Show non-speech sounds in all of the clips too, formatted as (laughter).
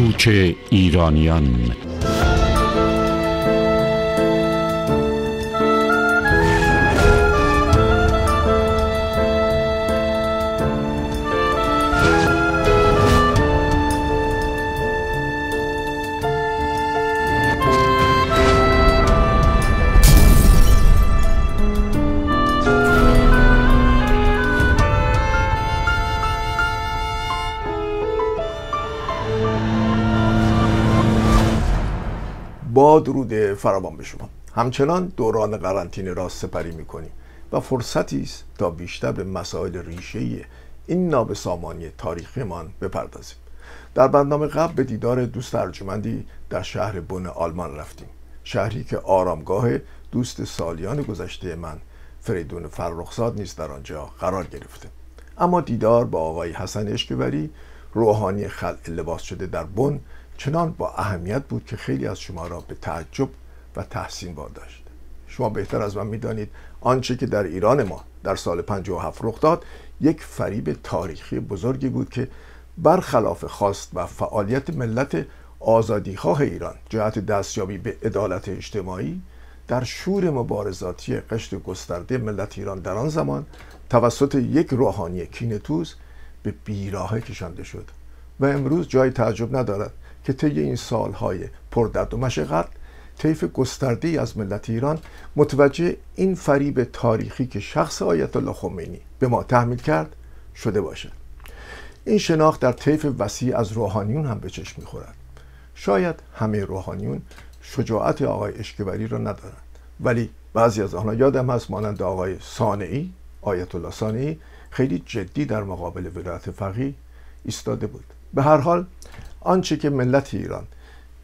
کوچه ایرانیان درود فراوان به شما همچنان دوران قرنطینه را سپری میکنیم و فرصتی است تا بیشتر به مسائل ریشه این نابسامانی تاریخیمان بپردازیم در برنامه قبل به دیدار دوست ارجمندی در شهر بن آلمان رفتیم شهری که آرامگاه دوست سالیان گذشته من فریدون فرخزاد نیز در آنجا قرار گرفته اما دیدار با آقای حسن اشکوری روحانی خلع لباس شده در بن چنان با اهمیت بود که خیلی از شما را به تعجب و تحسین واداشت شما بهتر از من میدانید آنچه که در ایران ما در سال 57 رخ داد یک فریب تاریخی بزرگی بود که برخلاف خواست و فعالیت ملت آزادیخواه ایران جهت دستیابی به عدالت اجتماعی در شور مبارزاتی قشت گسترده ملت ایران در آن زمان توسط یک روحانی کینتوز به بیراهه کشنده شد و امروز جای تعجب ندارد که طی این سالهای پردرد و مشقت طیف گستردی از ملت ایران متوجه این فریب تاریخی که شخص آیت الله خمینی به ما تحمیل کرد شده باشد این شناخت در طیف وسیع از روحانیون هم به چشم میخورد شاید همه روحانیون شجاعت آقای اشکبری را ندارند ولی بعضی از آنها یادم هست مانند آقای سانعی آیت الله سانعی خیلی جدی در مقابل ولایت فقیه ایستاده بود به هر حال آنچه که ملت ایران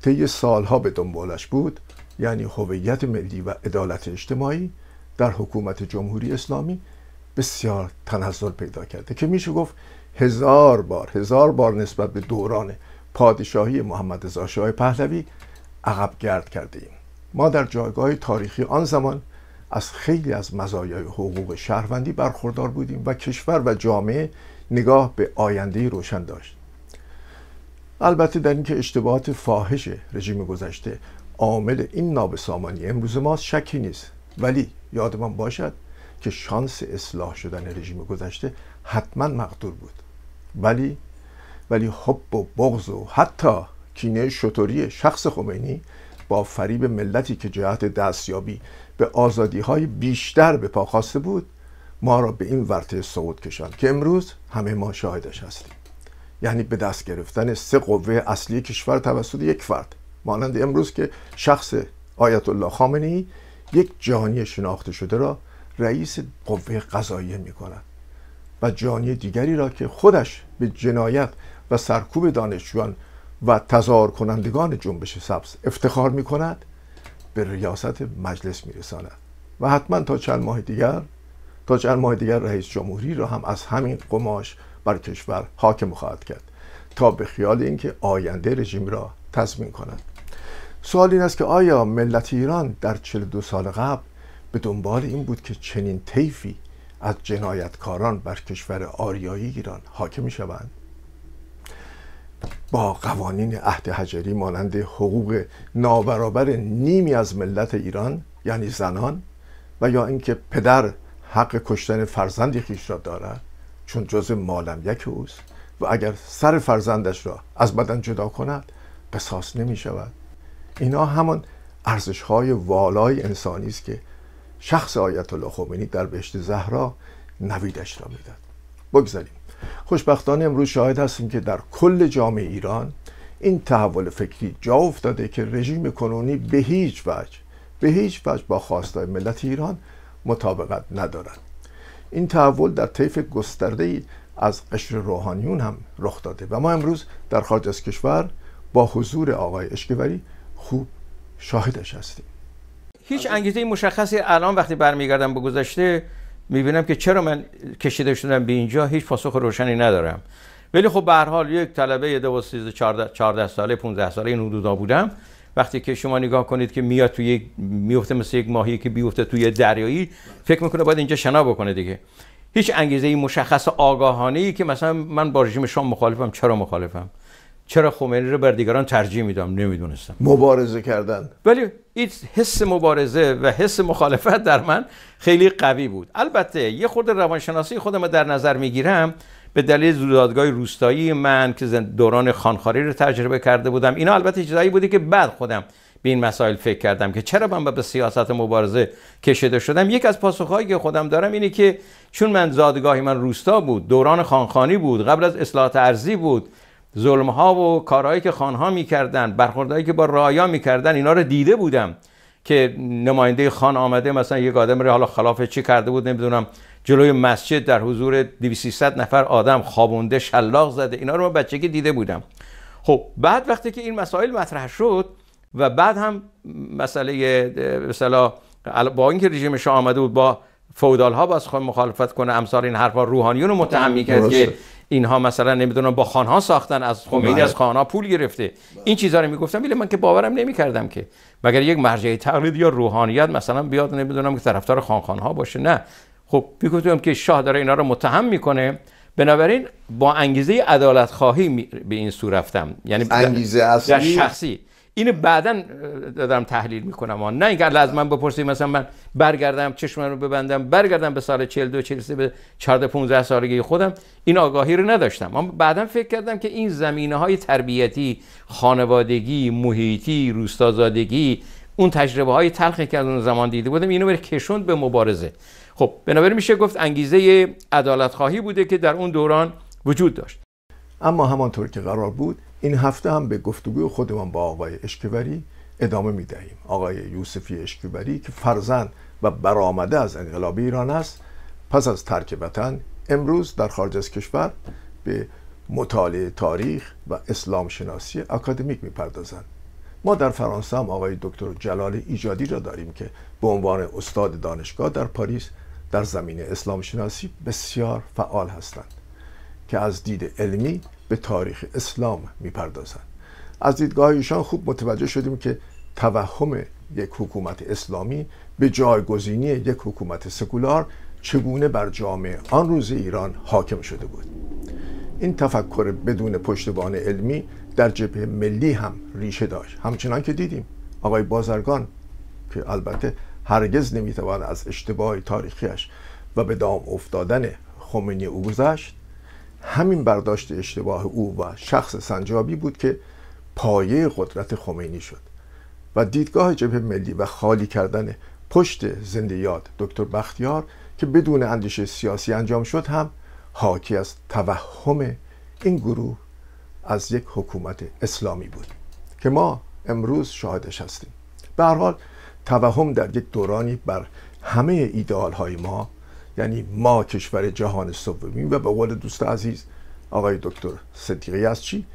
طی سالها به دنبالش بود یعنی هویت ملی و عدالت اجتماعی در حکومت جمهوری اسلامی بسیار تنزل پیدا کرده که میشه گفت هزار بار هزار بار نسبت به دوران پادشاهی محمد رضا شاه پهلوی عقب گرد کرده ایم ما در جایگاه تاریخی آن زمان از خیلی از مزایای حقوق شهروندی برخوردار بودیم و کشور و جامعه نگاه به آینده روشن داشت البته در اینکه اشتباهات فاحش رژیم گذشته عامل این نابسامانی امروز ما شکی نیست ولی یادمان باشد که شانس اصلاح شدن رژیم گذشته حتما مقدور بود ولی ولی حب و بغض و حتی کینه شطوری شخص خمینی با فریب ملتی که جهت دستیابی به آزادی های بیشتر به پا خواسته بود ما را به این ورطه صعود کشاند که امروز همه ما شاهدش هستیم یعنی به دست گرفتن سه قوه اصلی کشور توسط یک فرد مانند امروز که شخص آیت الله خامنه ای یک جانی شناخته شده را رئیس قوه قضاییه می کند و جانی دیگری را که خودش به جنایت و سرکوب دانشجویان و تظاهر کنندگان جنبش سبز افتخار می کند به ریاست مجلس می رساند و حتما تا چند ماه دیگر تا چند ماه دیگر رئیس جمهوری را هم از همین قماش بر کشور حاکم خواهد کرد تا به خیال اینکه آینده رژیم را تضمین کند سوال این است که آیا ملت ایران در 42 سال قبل به دنبال این بود که چنین طیفی از جنایتکاران بر کشور آریایی ایران حاکم می شوند با قوانین عهد حجری مانند حقوق نابرابر نیمی از ملت ایران یعنی زنان و یا اینکه پدر حق کشتن فرزندی خیش را دارد چون جز مالم یک اوست و اگر سر فرزندش را از بدن جدا کند قصاص نمی شود اینا همان ارزش های والای انسانی است که شخص آیت الله خمینی در بهشت زهرا نویدش را میداد بگذاریم خوشبختانه امروز شاهد هستیم که در کل جامعه ایران این تحول فکری جا افتاده که رژیم کنونی به هیچ وجه به هیچ وجه با خواستای ملت ایران مطابقت ندارد این تحول در طیف گسترده ای از قشر روحانیون هم رخ داده و ما امروز در خارج از کشور با حضور آقای اشکیوری خوب شاهدش هستیم هیچ انگیزه مشخصی الان وقتی برمیگردم به گذشته میبینم که چرا من کشیده شدم به اینجا هیچ پاسخ روشنی ندارم ولی خب به هر حال یک طلبه 12 13 14 ساله 15 ساله این حدودا بودم وقتی که شما نگاه کنید که میاد توی میفته مثل یک ماهی که بیفته توی دریایی فکر میکنه باید اینجا شنا بکنه دیگه هیچ انگیزه ای مشخص آگاهانه ای که مثلا من با رژیم شام مخالفم چرا مخالفم چرا خمینی رو بر دیگران ترجیح میدم نمیدونستم مبارزه کردن ولی این حس مبارزه و حس مخالفت در من خیلی قوی بود البته یه خورده روانشناسی خودم در نظر میگیرم به دلیل زودادگاه روستایی من که دوران خانخاری رو تجربه کرده بودم اینا البته چیزایی بوده که بعد خودم به این مسائل فکر کردم که چرا من به سیاست مبارزه کشیده شدم یک از پاسخهایی که خودم دارم اینه که چون من زادگاهی من روستا بود دوران خانخانی بود قبل از اصلاحات ارزی بود ظلم ها و کارهایی که خانها میکردن برخوردهایی که با رایا میکردن اینا رو دیده بودم که نماینده خان آمده مثلا یک آدم رو حالا خلاف چی کرده بود نمیدونم جلوی مسجد در حضور 2300 نفر آدم خوابونده شلاق زده اینا رو من بچگی دیده بودم خب بعد وقتی که این مسائل مطرح شد و بعد هم مسئله مثلا با اینکه رژیم شاه آمده بود با فودال ها باز خود مخالفت کنه امثال این حرفا روحانیون رو متهم میکرد که اینها مثلا نمیدونم با خانها ساختن از خمینی بله. از خانها پول گرفته این چیزا رو میگفتم ولی من که باورم نمیکردم که مگر یک مرجع تقلید یا روحانیت مثلا بیاد نمیدونم که طرفدار خانها باشه نه خب پیکوتو که شاه داره اینا رو متهم میکنه بنابراین با انگیزه عدالت خواهی به این سو رفتم یعنی انگیزه اصلی شخصی اینو بعدا دادم تحلیل میکنم آن نه اینکه از من بپرسی مثلا من برگردم چشم رو ببندم برگردم به سال 42 43 به 14 15 سالگی خودم این آگاهی رو نداشتم اما بعدا فکر کردم که این زمینه های تربیتی خانوادگی محیطی روستازادگی اون تجربه های تلخی که از اون زمان دیده بودم اینو بره کشوند به مبارزه خب بنابراین میشه گفت انگیزه عدالت خواهی بوده که در اون دوران وجود داشت اما همانطور که قرار بود این هفته هم به گفتگوی خودمان با آقای اشکبری ادامه میدهیم آقای یوسفی اشکبری که فرزند و برآمده از انقلاب ایران است پس از ترک وطن امروز در خارج از کشور به مطالعه تاریخ و اسلام شناسی اکادمیک میپردازند ما در فرانسه هم آقای دکتر جلال ایجادی را داریم که به عنوان استاد دانشگاه در پاریس در زمینه اسلام شناسی بسیار فعال هستند که از دید علمی به تاریخ اسلام میپردازند از دیدگاه ایشان خوب متوجه شدیم که توهم یک حکومت اسلامی به جایگزینی یک حکومت سکولار چگونه بر جامعه آن روز ایران حاکم شده بود این تفکر بدون پشتبان علمی در جبهه ملی هم ریشه داشت همچنان که دیدیم آقای بازرگان که البته هرگز نمیتوان از اشتباه تاریخیش و به دام افتادن خمینی او گذشت همین برداشت اشتباه او و شخص سنجابی بود که پایه قدرت خمینی شد و دیدگاه جبه ملی و خالی کردن پشت زنده یاد دکتر بختیار که بدون اندیشه سیاسی انجام شد هم حاکی از توهم این گروه از یک حکومت اسلامی بود که ما امروز شاهدش هستیم به هر حال توهم در یک دورانی بر همه ایدئال های ما یعنی ما کشور جهان سومی و به قول دوست عزیز آقای دکتر صدیقی از چی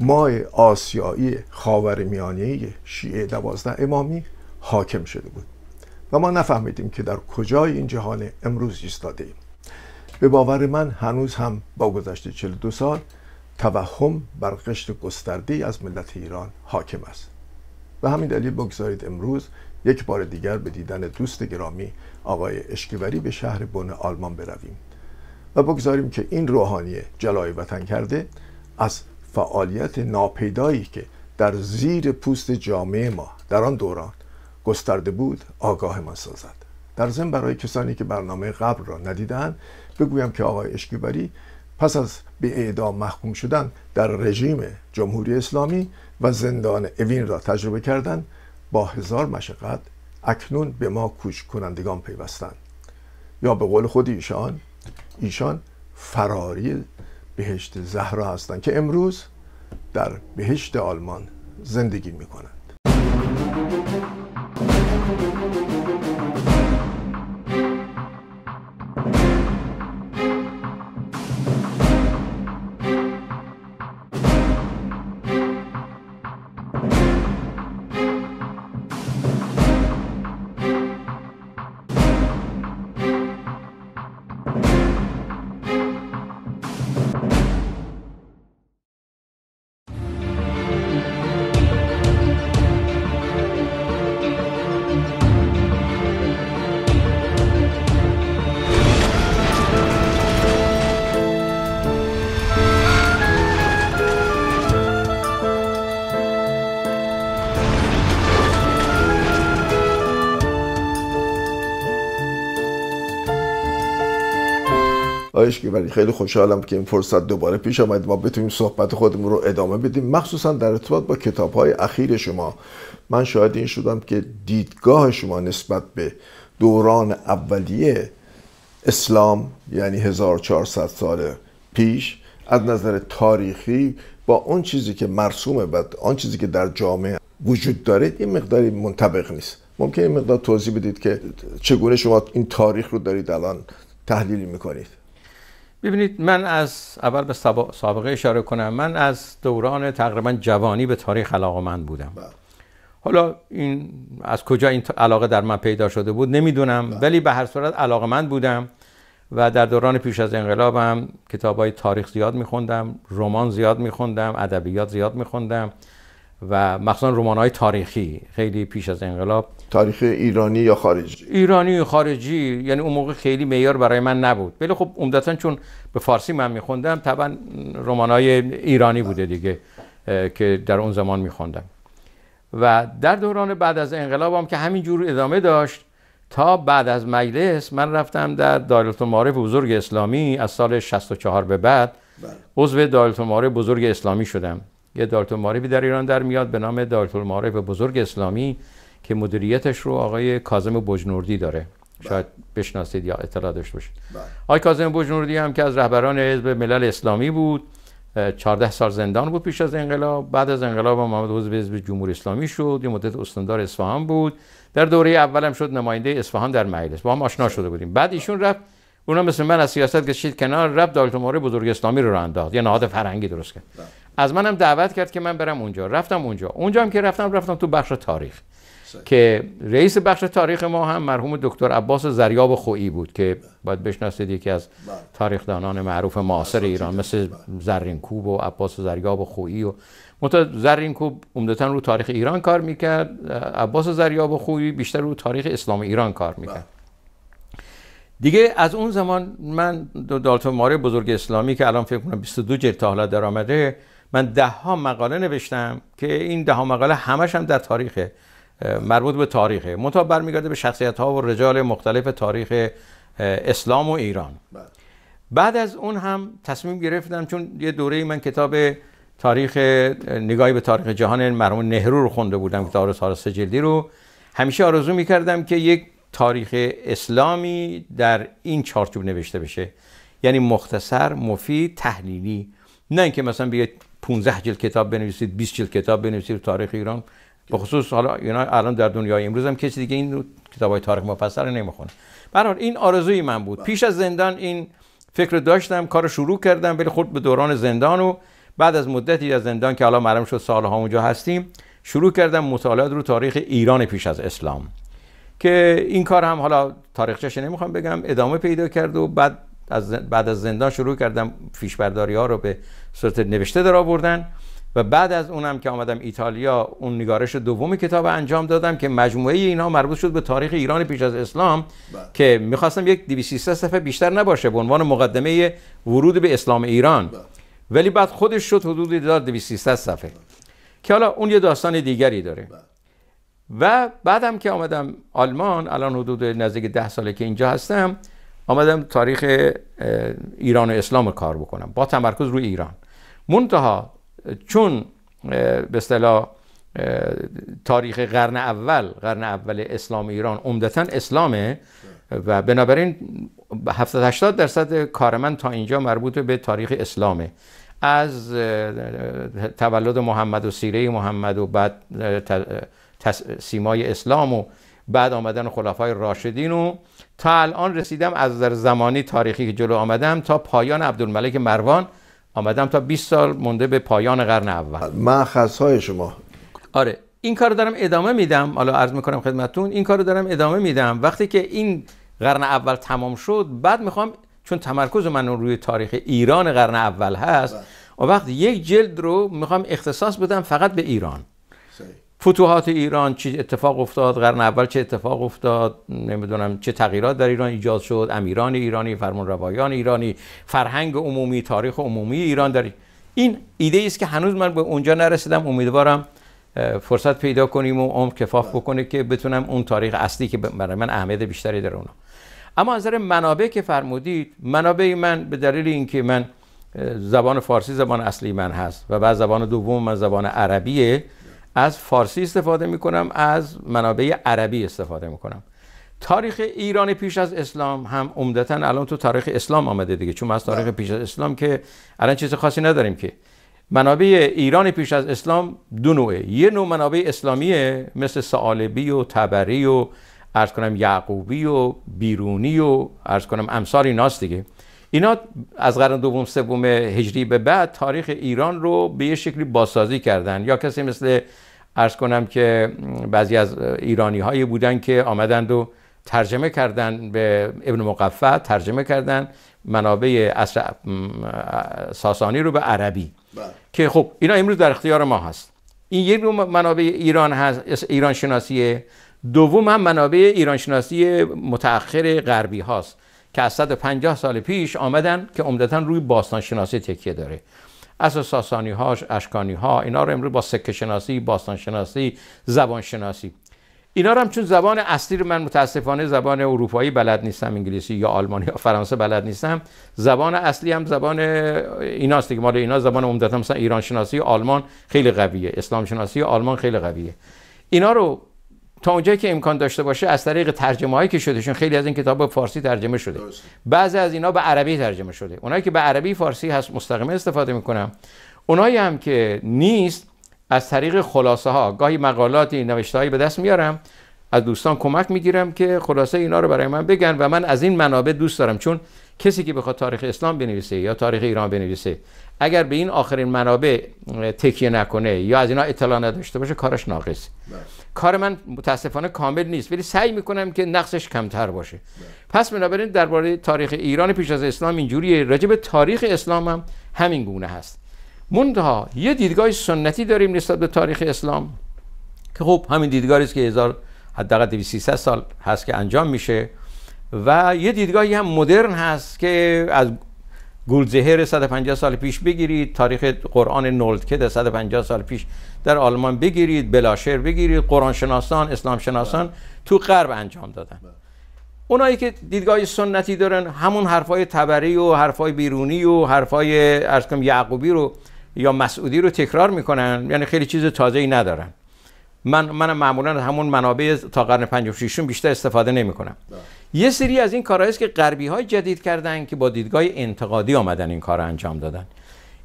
ما آسیایی خاورمیانه شیعه دوازده امامی حاکم شده بود و ما نفهمیدیم که در کجای این جهان امروز ایستاده ایم به باور من هنوز هم با گذشت 42 سال توهم بر قشر گسترده از ملت ایران حاکم است و همین دلیل بگذارید امروز یک بار دیگر به دیدن دوست گرامی آقای اشکیوری به شهر بن آلمان برویم و بگذاریم که این روحانی جلای وطن کرده از فعالیت ناپیدایی که در زیر پوست جامعه ما در آن دوران گسترده بود آگاه ما سازد در ضمن برای کسانی که برنامه قبل را ندیدن بگویم که آقای اشکیوری پس از به اعدام محکوم شدن در رژیم جمهوری اسلامی و زندان اوین را تجربه کردند با هزار مشقت اکنون به ما کوچ کنندگان پیوستند یا به قول خود ایشان ایشان فراری بهشت زهرا هستند که امروز در بهشت آلمان زندگی می کنند. آقای ولی خیلی خوشحالم که این فرصت دوباره پیش آمد ما بتونیم صحبت خودمون رو ادامه بدیم مخصوصا در ارتباط با کتاب های اخیر شما من شاهد این شدم که دیدگاه شما نسبت به دوران اولیه اسلام یعنی 1400 سال پیش از نظر تاریخی با اون چیزی که مرسومه و آن چیزی که در جامعه وجود داره این مقداری منطبق نیست ممکن این مقدار توضیح بدید که چگونه شما این تاریخ رو دارید الان تحلیل میکنید ببینید من از اول به سابقه اشاره کنم من از دوران تقریبا جوانی به تاریخ من بودم بله. حالا این از کجا این علاقه در من پیدا شده بود نمیدونم بله. ولی به هر صورت من بودم و در دوران پیش از انقلابم کتاب های تاریخ زیاد میخوندم رمان زیاد میخوندم ادبیات زیاد میخوندم و مخصوصا رمان های تاریخی خیلی پیش از انقلاب تاریخ ایرانی یا خارجی ایرانی یا خارجی یعنی اون موقع خیلی معیار برای من نبود ولی خب عمدتا چون به فارسی من میخوندم طبعا رمان های ایرانی بوده دیگه که در اون زمان میخوندم و در دوران بعد از انقلاب هم که همینجور ادامه داشت تا بعد از مجلس من رفتم در دایرت المعارف بزرگ اسلامی از سال 64 به بعد بله. عضو دایرت بزرگ اسلامی شدم یه دارت معارفی در ایران در میاد به نام دارت المعارف بزرگ اسلامی که مدیریتش رو آقای کاظم بجنوردی داره بله. شاید بشناسید یا اطلاع داشته باشید بله. آقای کاظم بجنوردی هم که از رهبران حزب ملل اسلامی بود 14 سال زندان بود پیش از انقلاب بعد از انقلاب محمد عضو حزب جمهور اسلامی شد یه مدت استاندار اصفهان بود در دوره اول هم شد نماینده اصفهان در مجلس با هم آشنا بله. شده بودیم بعد ایشون رفت اونا مثل من از سیاست کشید کنار رفت دالتماره بزرگ اسلامی رو, رو انداخت یه نهاد فرنگی درست کرد از منم دعوت کرد که من برم اونجا رفتم اونجا اونجا هم که رفتم رفتم تو بخش تاریخ صحیح. که رئیس بخش تاریخ ما هم مرحوم دکتر عباس زریاب خویی بود که باید بشناسید یکی از بله. تاریخ دانان معروف معاصر بله. ایران مثل بله. زرین کوب و عباس زریاب خویی و زرین کوب عمدتا رو تاریخ ایران کار میکرد عباس زریاب خویی بیشتر رو تاریخ اسلام ایران کار میکرد دیگه از اون زمان من دالتون ماره بزرگ اسلامی که الان فکر کنم 22 جلد تا حالا در آمده من ده ها مقاله نوشتم که این ده ها مقاله همش هم در تاریخه مربوط به تاریخه بر برمیگرده به شخصیت ها و رجال مختلف تاریخ اسلام و ایران بله. بعد از اون هم تصمیم گرفتم چون یه دوره من کتاب تاریخ نگاهی به تاریخ جهان مرحوم نهرو رو خونده بودم که سال سه رو همیشه آرزو میکردم که یک تاریخ اسلامی در این چارچوب نوشته بشه یعنی مختصر مفید تحلیلی نه اینکه مثلا بیه 15 جلد کتاب بنویسید 20 جلد کتاب بنویسید تاریخ ایران به خصوص حالا اینا الان در دنیای امروز هم کسی دیگه این کتاب های تاریخ مفصل رو نمیخونه برحال این آرزوی من بود بله. پیش از زندان این فکر داشتم کار شروع کردم ولی خود به دوران زندان و بعد از مدتی از زندان که حالا معلوم شد سالها اونجا هستیم شروع کردم مطالعات رو تاریخ ایران پیش از اسلام که این کار هم حالا تاریخچه‌ش نمیخوام بگم ادامه پیدا کرد و بعد از بعد از زندان شروع کردم فیش برداری ها رو به صورت نوشته در آوردن و بعد از اونم که آمدم ایتالیا اون نگارش دومی کتاب انجام دادم که مجموعه اینا مربوط شد به تاریخ ایران پیش از اسلام بله. که میخواستم یک 200 صفحه بیشتر نباشه به عنوان مقدمه ورود به اسلام ایران بله. ولی بعد خودش شد حدود دار 200 صفحه که حالا اون یه داستان دیگری داره بله. و بعدم که آمدم آلمان الان حدود نزدیک ده ساله که اینجا هستم آمدم تاریخ ایران و اسلام رو کار بکنم با تمرکز روی ایران منتها چون به اصطلاح تاریخ قرن اول قرن اول اسلام ایران عمدتا اسلامه و بنابراین 780 درصد کار من تا اینجا مربوط به تاریخ اسلامه از تولد محمد و سیره محمد و بعد سیمای اسلام و بعد آمدن خلافای راشدین و تا الان رسیدم از در زمانی تاریخی که جلو آمدم تا پایان عبدالملک مروان آمدم تا 20 سال مونده به پایان قرن اول من های شما آره این کار دارم ادامه میدم حالا عرض میکنم خدمتون این کار دارم ادامه میدم وقتی که این قرن اول تمام شد بعد میخوام چون تمرکز من روی تاریخ ایران قرن اول هست بله. و وقت یک جلد رو میخوام اختصاص بدم فقط به ایران فتوحات ایران چه اتفاق افتاد قرن اول چه اتفاق افتاد نمیدونم چه تغییرات در ایران ایجاد شد امیران ایرانی فرمان روایان ایرانی فرهنگ عمومی تاریخ عمومی ایران داری این ایده است که هنوز من به اونجا نرسیدم امیدوارم فرصت پیدا کنیم و عمر کفاف بکنه که بتونم اون تاریخ اصلی که برای من اهمیت بیشتری داره اونا اما از نظر منابع که فرمودید منابع من به دلیل اینکه من زبان فارسی زبان اصلی من هست و بعد زبان دوم من زبان عربیه از فارسی استفاده می از منابع عربی استفاده می تاریخ ایران پیش از اسلام هم عمدتا الان تو تاریخ اسلام آمده دیگه چون ما از تاریخ بله. پیش از اسلام که الان چیز خاصی نداریم که منابع ایران پیش از اسلام دو نوعه یه نوع منابع اسلامیه مثل سالبی و تبری و ارز کنم یعقوبی و بیرونی و ارز کنم امثال ایناست دیگه اینا از قرن دوم سوم هجری به بعد تاریخ ایران رو به یه شکلی بازسازی کردن یا کسی مثل ارز کنم که بعضی از ایرانی هایی بودن که آمدند و ترجمه کردن به ابن مقفع ترجمه کردن منابع اصر ساسانی رو به عربی بله. که خب اینا امروز در اختیار ما هست این یک منابع ایران هست ایران شناسیه دوم هم منابع ایران شناسی متأخر غربی هاست که از 150 سال پیش آمدن که عمدتا روی باستان شناسی تکیه داره از ساسانی هاش اشکانی ها اینا رو امروز با سکه شناسی باستان شناسی زبان شناسی اینا رو هم چون زبان اصلی رو من متاسفانه زبان اروپایی بلد نیستم انگلیسی یا آلمانی یا فرانسه بلد نیستم زبان اصلی هم زبان ایناست دیگه مال اینا زبان عمدتا مثلا ایران شناسی آلمان خیلی قویه اسلام شناسی آلمان خیلی قویه اینا رو تا اونجایی که امکان داشته باشه از طریق ترجمه هایی که شده چون خیلی از این کتاب به فارسی ترجمه شده بعضی از اینا به عربی ترجمه شده اونایی که به عربی فارسی هست مستقیما استفاده میکنم اونایی هم که نیست از طریق خلاصه ها گاهی مقالاتی نوشته به دست میارم از دوستان کمک میگیرم که خلاصه اینا رو برای من بگن و من از این منابع دوست دارم چون کسی که بخواد تاریخ اسلام بنویسه یا تاریخ ایران بنویسه اگر به این آخرین منابع تکیه نکنه یا از اینا اطلاع نداشته باشه کارش ناقص بله. کار من متاسفانه کامل نیست ولی سعی میکنم که نقصش کمتر باشه پس بنابراین درباره تاریخ ایران پیش از اسلام اینجوری راجب تاریخ اسلام هم همین گونه هست منتها یه دیدگاه سنتی داریم نسبت به تاریخ اسلام که خب همین دیدگاهی است که هزار حداقل 2300 سال هست که انجام میشه و یه دیدگاهی هم مدرن هست که از گولزهر 150 سال پیش بگیرید تاریخ قرآن نولدکد 150 سال پیش در آلمان بگیرید بلاشر بگیرید قرآن شناسان اسلام شناسان بله. تو غرب انجام دادن بله. اونایی که دیدگاه سنتی دارن همون حرفای تبری و حرفای بیرونی و حرفای ارز یعقوبی رو یا مسعودی رو تکرار میکنن یعنی خیلی چیز تازه ای ندارن من من معمولا همون منابع تا قرن 56 بیشتر استفاده نمیکنم بله. یه سری از این کارهایی که غربی های جدید کردن که با دیدگاه انتقادی آمدن این کار انجام دادن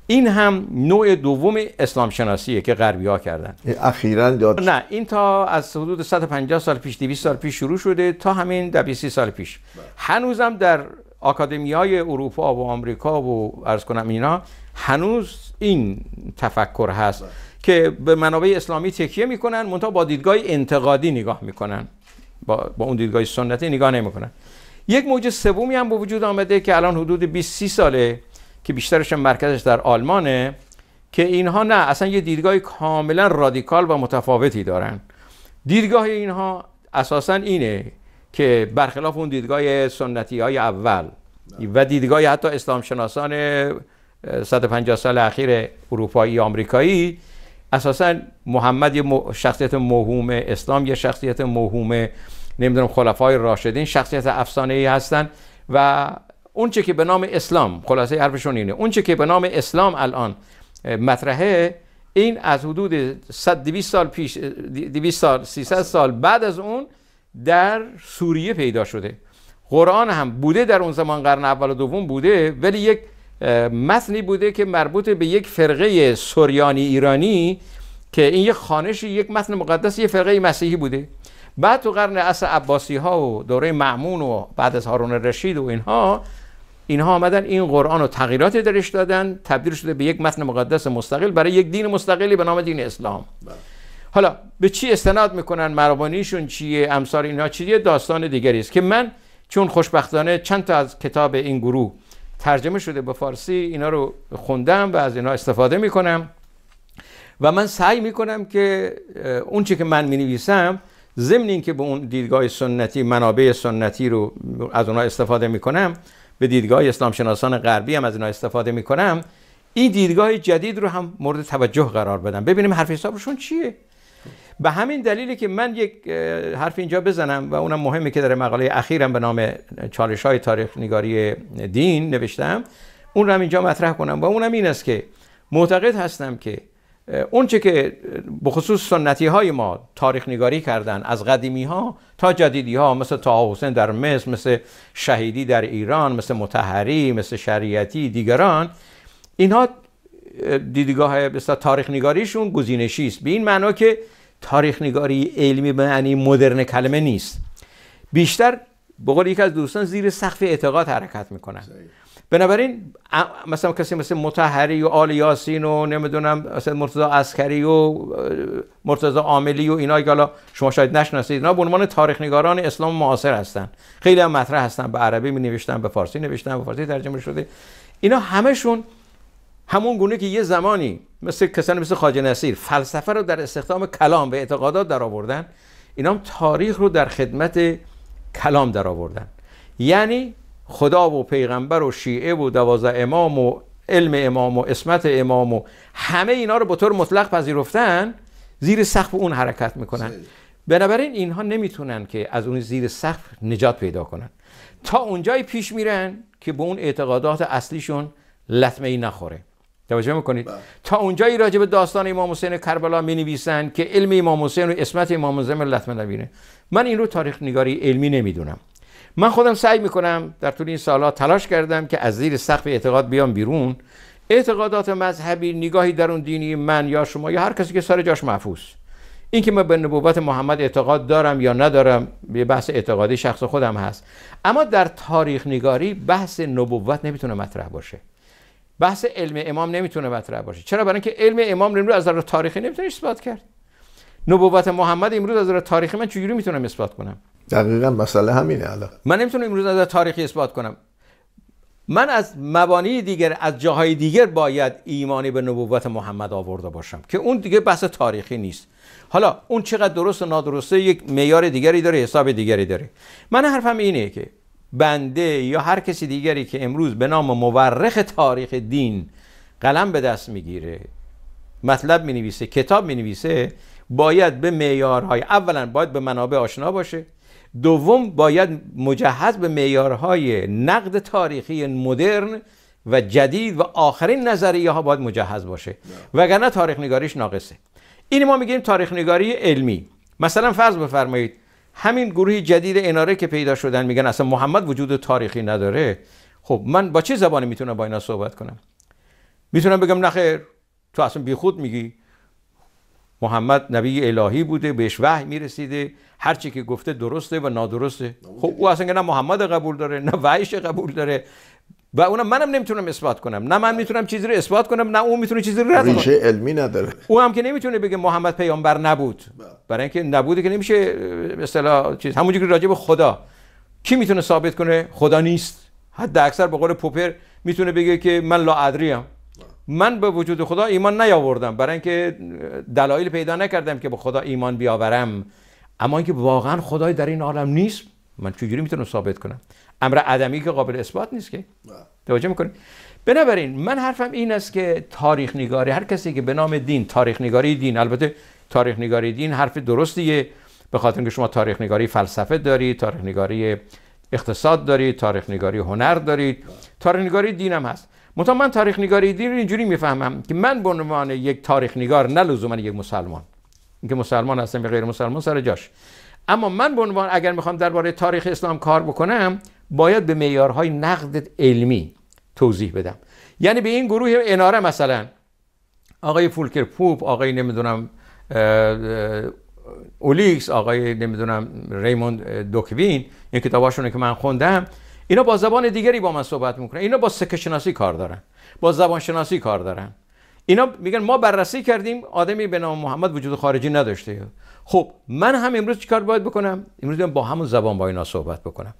این هم نوع دوم اسلام شناسیه که غربی ها کردن اخیرا داد نه این تا از حدود 150 سال پیش 200 سال پیش شروع شده تا همین 23 سال پیش بله. هنوزم در آکادمی های اروپا و آمریکا و ارز کنم اینا هنوز این تفکر هست بله. که به منابع اسلامی تکیه میکنن منتها با دیدگاه انتقادی نگاه میکنن با, اون دیدگاه سنتی نگاه نمیکنن یک موج سومی هم به وجود آمده که الان حدود 20 30 ساله که بیشترش مرکزش در آلمانه که اینها نه اصلا یه دیدگاه کاملا رادیکال و متفاوتی دارن دیدگاه اینها اساسا اینه که برخلاف اون دیدگاه سنتی های اول و دیدگاه حتی اسلام شناسان 150 سال اخیر اروپایی آمریکایی اساسا محمد یه شخصیت موهومه، اسلام یه شخصیت موهوم نمیدونم خلفای راشدین شخصیت افسانه ای هستن و اون که به نام اسلام خلاصه حرفشون اینه اون که به نام اسلام الان مطرحه این از حدود 100 200 سال پیش 200 سال 300 سال بعد از اون در سوریه پیدا شده قرآن هم بوده در اون زمان قرن اول و دوم بوده ولی یک متنی بوده که مربوط به یک فرقه سوریانی ایرانی که این یک خانش یک متن مقدس یک فرقه مسیحی بوده بعد تو قرن اصل عباسی ها و دوره معمون و بعد از هارون رشید و اینها اینها آمدن این قرآن و تغییرات درش دادن تبدیل شده به یک متن مقدس مستقل برای یک دین مستقلی به نام دین اسلام حالا به چی استناد میکنن مربانیشون چیه امثال اینها چیه داستان دیگری است که من چون خوشبختانه چند تا از کتاب این گروه ترجمه شده به فارسی اینا رو خوندم و از اینا استفاده میکنم و من سعی میکنم که اون که من مینویسم ضمن اینکه به اون دیدگاه سنتی منابع سنتی رو از اونها استفاده میکنم به دیدگاه اسلام شناسان غربی هم از اینا استفاده میکنم این دیدگاه جدید رو هم مورد توجه قرار بدم ببینیم حرف حسابشون چیه به همین دلیلی که من یک حرف اینجا بزنم و اونم مهمه که در مقاله اخیرم به نام چالش های تاریخ نگاری دین نوشتم اون رو هم اینجا مطرح کنم و اونم این است که معتقد هستم که چه که بخصوص سنتی های ما تاریخ نگاری کردن از قدیمی ها تا جدیدی ها مثل تاها حسین در مصر مثل شهیدی در ایران مثل متحری مثل شریعتی دیگران اینها دیدگاه تاریخ نگاریشون گزینشی است به این معنا که تاریخ نگاری علمی به معنی مدرن کلمه نیست بیشتر به قول یکی از دوستان زیر سقف اعتقاد حرکت میکنن بنابراین مثلا کسی مثل متحری و آل یاسین و نمیدونم مثلا مرتضا عسکری و مرتضا عاملی و اینا که شما شاید نشناسید اینا به عنوان تاریخ نگاران اسلام معاصر هستن خیلی هم مطرح هستن به عربی می نوشتن به فارسی نوشتن به فارسی ترجمه شده اینا همشون همون گونه که یه زمانی مثل کسانی مثل خاج نصیر فلسفه رو در استخدام کلام و اعتقادات در آوردن اینا هم تاریخ رو در خدمت کلام در آوردن یعنی خدا و پیغمبر و شیعه و دوازه امام و علم امام و اسمت امام و همه اینا رو به طور مطلق پذیرفتن زیر سقف اون حرکت میکنن بنابراین اینها نمیتونن که از اون زیر سقف نجات پیدا کنن تا اونجای پیش میرن که به اون اعتقادات اصلیشون لطمه ای نخوره توجه میکنید بله. تا اونجایی راجع به داستان امام حسین کربلا می نویسن که علم امام حسین و اسمت امام حسین ملت نبینه من این رو تاریخ نگاری علمی نمیدونم من خودم سعی میکنم در طول این سالها تلاش کردم که از زیر سقف اعتقاد بیام بیرون اعتقادات مذهبی نگاهی در اون دینی من یا شما یا هر کسی که سر جاش محفوظ این که من به نبوت محمد اعتقاد دارم یا ندارم یه بحث اعتقادی شخص خودم هست اما در تاریخ نگاری بحث نبوت نمیتونه مطرح باشه بحث علم امام نمیتونه مطرح باشه چرا برای که علم امام امروز از نظر تاریخی نمیتونه اثبات کرد نبوت محمد امروز از نظر تاریخی من چجوری میتونم اثبات کنم دقیقا مسئله همینه حالا من نمیتونم امروز از نظر تاریخی اثبات کنم من از مبانی دیگر از جاهای دیگر باید ایمانی به نبوت محمد آورده باشم که اون دیگه بحث تاریخی نیست حالا اون چقدر درست و نادرسته یک میار دیگری داره حساب دیگری داره من حرفم اینه که بنده یا هر کسی دیگری که امروز به نام مورخ تاریخ دین قلم به دست میگیره مطلب می نویسه کتاب می نویسه باید به معیارهای اولا باید به منابع آشنا باشه دوم باید مجهز به معیارهای نقد تاریخی مدرن و جدید و آخرین نظریه ها باید مجهز باشه بله. وگرنه تاریخ نگاریش ناقصه این ما میگیم تاریخ نگاری علمی مثلا فرض بفرمایید همین گروه جدید اناره که پیدا شدن میگن اصلا محمد وجود تاریخی نداره خب من با چه زبانی میتونم با اینا صحبت کنم میتونم بگم نخیر تو اصلا بیخود میگی محمد نبی الهی بوده بهش وحی میرسیده هر چی که گفته درسته و نادرسته خب او اصلا نه محمد قبول داره نه وحیش قبول داره و اونم منم نمیتونم اثبات کنم نه من میتونم چیزی رو اثبات کنم نه اون میتونه چیزی رو رد کنه ریشه علمی نداره او هم که نمیتونه بگه محمد پیامبر نبود بله. برای اینکه نبوده که نمیشه مثلا چیز همونجوری که راجع به خدا کی میتونه ثابت کنه خدا نیست حد اکثر به قول پوپر میتونه بگه که من لا ادریم بله. من به وجود خدا ایمان نیاوردم برای اینکه دلایل پیدا نکردم که به خدا ایمان بیاورم اما اینکه واقعا خدای در این عالم نیست من چجوری میتونم ثابت کنم امر عدمی که قابل اثبات نیست که توجه میکنید بنابراین من حرفم این است که تاریخ نگاری هر کسی که به نام دین تاریخ نگاری دین البته تاریخ نگاری دین حرف درستیه به خاطر اینکه شما تاریخ نگاری فلسفه دارید تاریخ نگاری اقتصاد دارید تاریخ نگاری هنر دارید تاریخ نگاری دین هم هست مطمئن من تاریخ نگاری دین اینجوری میفهمم که من به عنوان یک تاریخ نگار نه لزوما یک مسلمان اینکه مسلمان هستم یا غیر مسلمان سر جاش اما من به عنوان اگر میخوام درباره تاریخ اسلام کار بکنم باید به میارهای نقد علمی توضیح بدم یعنی به این گروه اناره مثلا آقای فولکر پوپ آقای نمیدونم اولیکس آقای نمیدونم ریموند دوکوین این کتاباشون که من خوندم اینا با زبان دیگری با من صحبت میکنن اینا با سکه شناسی کار دارن با زبان شناسی کار دارن اینا میگن ما بررسی کردیم آدمی به نام محمد وجود خارجی نداشته خب من هم امروز چیکار باید بکنم امروز با همون زبان با اینا صحبت بکنم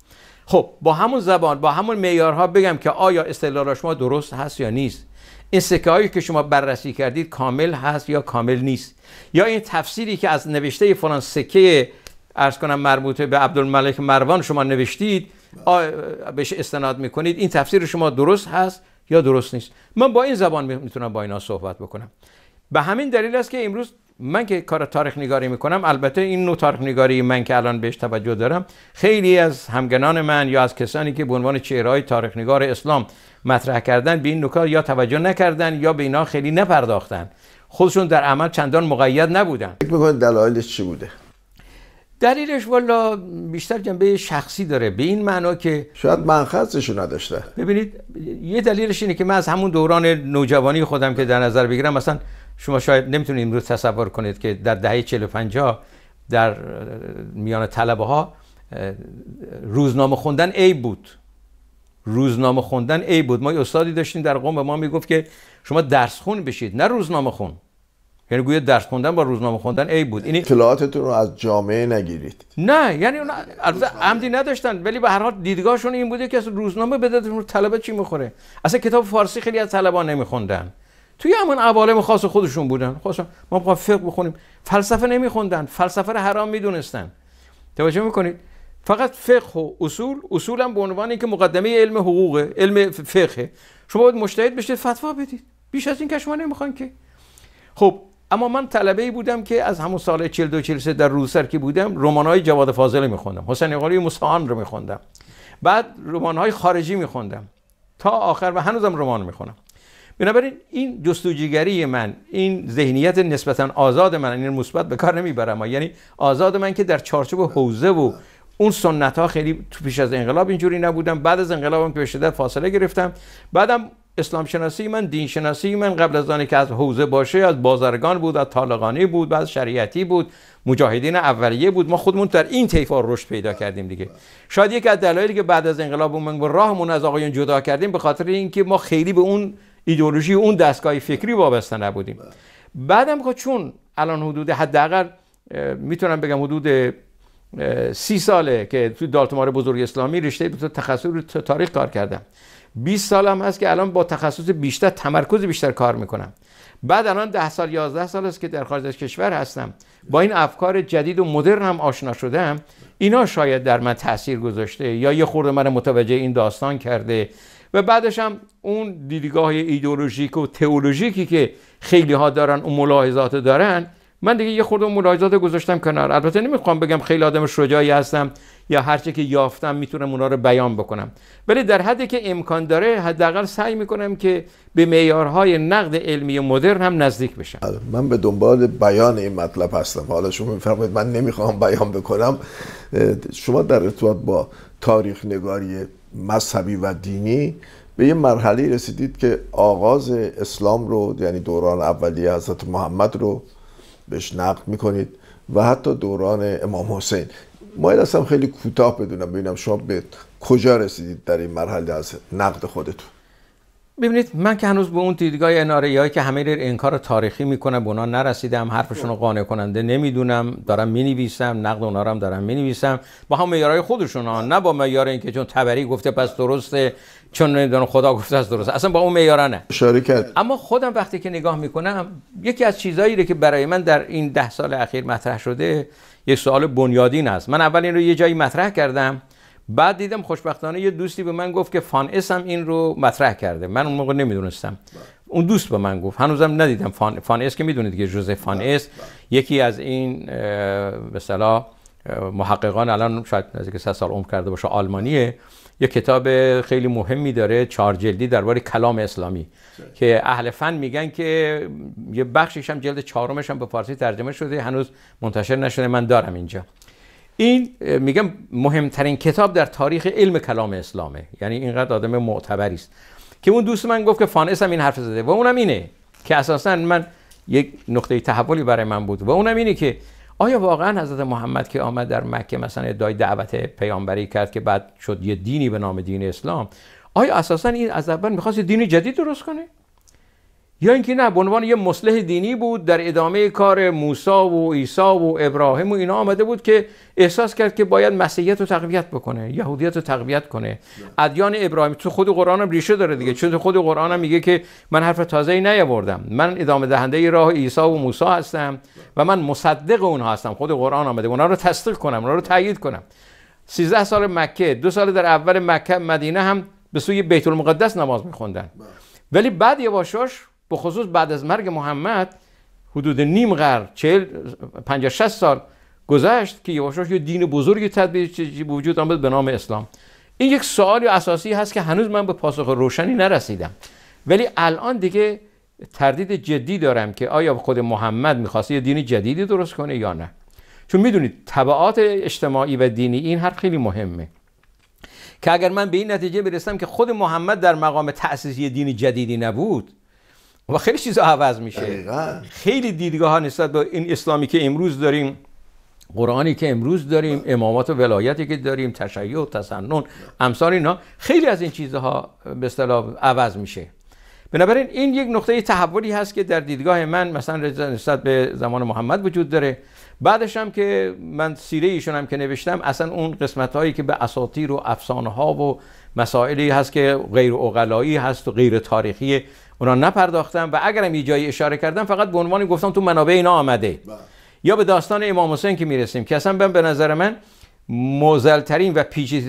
خب با همون زبان با همون معیارها بگم که آیا استدلال شما درست هست یا نیست این سکه هایی که شما بررسی کردید کامل هست یا کامل نیست یا این تفسیری که از نوشته فلان سکه ارز کنم مربوطه به عبدالملک مروان شما نوشتید بهش استناد میکنید این تفسیر شما درست هست یا درست نیست من با این زبان میتونم با اینا صحبت بکنم به همین دلیل است که امروز من که کار تاریخ نگاری میکنم البته این نوع تاریخ نگاری من که الان بهش توجه دارم خیلی از همگنان من یا از کسانی که به عنوان چهرهای تاریخ نگار اسلام مطرح کردن به این نکات یا توجه نکردن یا به اینا خیلی نپرداختن خودشون در عمل چندان مقید نبودن فکر میکنید دلایلش چی بوده دلیلش والا بیشتر جنبه شخصی داره به این معنا که شاید منخصشو نداشته ببینید یه دلیلش اینه که من از همون دوران نوجوانی خودم که در نظر بگیرم مثلا شما شاید نمیتونید امروز تصور کنید که در دهه 40 در میان طلبه ها روزنامه خوندن عیب بود روزنامه خوندن عیب بود ما استادی داشتیم در قوم به ما میگفت که شما درس خون بشید نه روزنامه خون یعنی گویا درس خوندن با روزنامه خوندن ای بود این یعنی اطلاعاتتون رو از جامعه نگیرید نه یعنی اون عمدی نداشتن ولی به هر حال دیدگاهشون این بوده که روزنامه بدتون طلبه چی میخوره اصلا کتاب فارسی خیلی از طلبه نمیخوندن توی همون عوالم خاص خودشون بودن خواستم خب، ما با فقه بخونیم فلسفه نمیخوندن فلسفه رو حرام میدونستن توجه میکنید فقط فقه و اصول اصول هم به عنوان اینکه مقدمه علم حقوقه علم فقه شما باید مجتهد بشید فتوا بدید بیش از این که شما نمیخوان که خب اما من طلبه ای بودم که از همون سال 42 43 در روسر که بودم رمان های جواد فاضل خوندم حسین قاری مستعان رو خوندم. بعد رمان های خارجی خوندم تا آخر و هنوزم رمان می‌خونم. بنابراین این جستجوگری من این ذهنیت نسبتا آزاد من این مثبت به کار نمیبرم یعنی آزاد من که در چارچوب حوزه و اون سنت ها خیلی پیش از انقلاب اینجوری نبودم بعد از انقلابم که فاصله گرفتم بعدم اسلام شناسی من دین شناسی من قبل از آنی که از حوزه باشه از بازرگان بود از طالقانی بود بعد شریعتی بود مجاهدین اولیه بود ما خودمون در این طیفا رشد پیدا کردیم دیگه شاید یکی از دلایلی که بعد از انقلاب من راهمون از آقایون جدا کردیم به خاطر اینکه ما خیلی به اون ایدئولوژی اون دستگاه فکری وابسته نبودیم بعدم که چون الان حدود حداقل میتونم بگم حدود سی ساله که تو دالتمار بزرگ اسلامی رشته تو تخصص تاریخ کار کردم 20 سالم هست که الان با تخصص بیشتر تمرکز بیشتر کار میکنم بعد الان 10 سال یازده سال است که در خارج از کشور هستم با این افکار جدید و مدرن هم آشنا شدم اینا شاید در من تاثیر گذاشته یا یه خورده من متوجه این داستان کرده و بعدش هم اون دیدگاه ایدولوژیک و تئولوژیکی که خیلی ها دارن اون ملاحظات دارن من دیگه یه خورده ملاحظات گذاشتم کنار البته نمیخوام بگم خیلی آدم شجاعی هستم یا هرچه که یافتم میتونم اونا رو بیان بکنم ولی در حدی که امکان داره حداقل سعی میکنم که به معیارهای نقد علمی مدرن هم نزدیک بشم آره، من به دنبال بیان این مطلب هستم حالا شما میفرمایید من نمیخوام بیان بکنم شما در ارتباط با تاریخ نگاری مذهبی و دینی به یه مرحله رسیدید که آغاز اسلام رو یعنی دوران اولیه حضرت محمد رو بهش نقد میکنید و حتی دوران امام حسین مایل هستم خیلی کوتاه بدونم ببینم شما به کجا رسیدید در این مرحله از نقد خودتون ببینید من که هنوز به اون دیدگاه اناری هایی که همه این تاریخی میکنن به اونا نرسیدم حرفشون رو قانع کننده نمیدونم دارم مینویسم نقد اونا رو هم دارم مینویسم با هم معیارهای خودشون ها نه با معیار اینکه چون تبری گفته پس درسته چون نمیدونم خدا گفته از درسته اصلا با اون معیار نه کرد اما خودم وقتی که نگاه میکنم یکی از چیزایی که برای من در این ده سال اخیر مطرح شده یک سوال بنیادین است من اول این رو یه جایی مطرح کردم بعد دیدم خوشبختانه یه دوستی به من گفت که فان اس هم این رو مطرح کرده من اون موقع نمیدونستم اون دوست به من گفت هنوزم ندیدم فان, فان اس که میدونید که جوزف فان اس یکی از این به صلاح محققان الان شاید نزدیک سه سال عمر کرده باشه آلمانیه یه کتاب خیلی مهمی داره چهار جلدی درباره کلام اسلامی که اهل فن میگن که یه بخشیش هم جلد چهارمش هم به فارسی ترجمه شده هنوز منتشر نشده من دارم اینجا این میگم مهمترین کتاب در تاریخ علم کلام اسلامه یعنی اینقدر آدم معتبری است که اون دوست من گفت که فانس این حرف زده و اونم اینه که اساسا من یک نقطه تحولی برای من بود و اونم اینه که آیا واقعا حضرت محمد که آمد در مکه مثلا ادعای دعوت پیامبری کرد که بعد شد یه دینی به نام دین اسلام آیا اساسا این از اول میخواست دین جدید درست کنه یا اینکه نه به عنوان یه مصلح دینی بود در ادامه کار موسی و عیسی و ابراهیم و اینا آمده بود که احساس کرد که باید مسیحیت رو تقویت بکنه یهودیت رو تقویت کنه ادیان ابراهیم تو خود قرآن هم ریشه داره دیگه چون تو خود قرآن هم میگه که من حرف تازه ای نیاوردم من ادامه دهنده راه عیسی و موسی هستم و من مصدق اونها هستم خود قرآن آمده اونها رو تصدیق کنم اونها رو تایید کنم 13 سال مکه دو سال در اول مکه مدینه هم به سوی بیت المقدس نماز میخوندن بله. ولی بعد یواشاش به خصوص بعد از مرگ محمد حدود نیم قرن 40 50 60 سال گذشت که یواشاش یه دین بزرگی تدبیر به وجود آمد به نام اسلام این یک سوال اساسی هست که هنوز من به پاسخ روشنی نرسیدم ولی الان دیگه تردید جدی دارم که آیا خود محمد میخواست یه دین جدیدی درست کنه یا نه چون میدونید تبعات اجتماعی و دینی این هر خیلی مهمه که اگر من به این نتیجه برسم که خود محمد در مقام تأسیسی دین جدیدی نبود و خیلی چیزا عوض میشه دقیقا. خیلی دیدگاه ها نسبت به این اسلامی که امروز داریم قرآنی که امروز داریم امامات و ولایتی که داریم تشیع و تسنن امثال اینا خیلی از این چیزها به اصطلاح عوض میشه بنابراین این یک نقطه تحولی هست که در دیدگاه من مثلا نسبت به زمان محمد وجود داره بعدش هم که من سیره ایشون هم که نوشتم اصلا اون قسمت هایی که به اساطیر و افسانه ها و مسائلی هست که غیر اقلایی هست و غیر تاریخی اونا نپرداختم و اگرم یه جایی اشاره کردم فقط به عنوان گفتم تو منابع اینا آمده بله. یا به داستان امام حسین که میرسیم که اصلا به نظر من موزلترین و